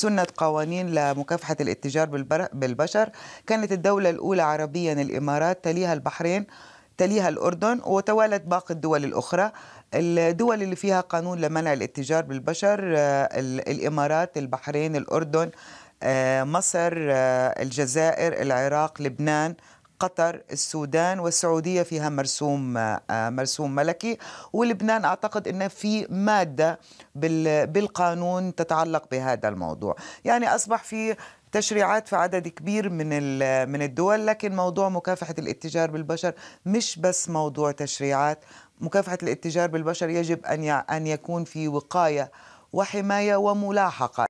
سنة قوانين لمكافحة الاتجار بالبشر كانت الدولة الأولى عربيا الإمارات تليها البحرين تليها الأردن وتوالت باقي الدول الأخرى الدول اللي فيها قانون لمنع الاتجار بالبشر آه، الإمارات البحرين الأردن آه، مصر آه، الجزائر العراق لبنان قطر السودان والسعودية فيها مرسوم آه، مرسوم ملكي ولبنان أعتقد أن في مادة بالقانون تتعلق بهذا الموضوع يعني أصبح في تشريعات في عدد كبير من من الدول لكن موضوع مكافحة الاتجار بالبشر مش بس موضوع تشريعات مكافحة الاتجار بالبشر يجب أن أن يكون في وقاية وحماية وملاحقة